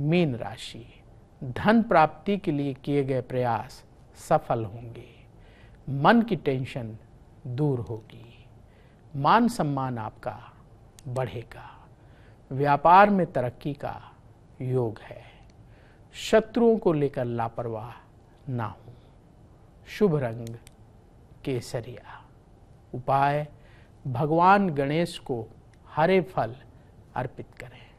mean राशि धन प्राप्ति के लिए किए गए प्रयास सफल होंगे मन की टेंशन दूर होगी मान सम्मान आपका बढ़ेगा व्यापार में तरक्की का योग है शत्रुओं को लेकर लापरवाह ना हो शुभ रंग केसरिया उपाय भगवान गणेश को हरे फल अर्पित करें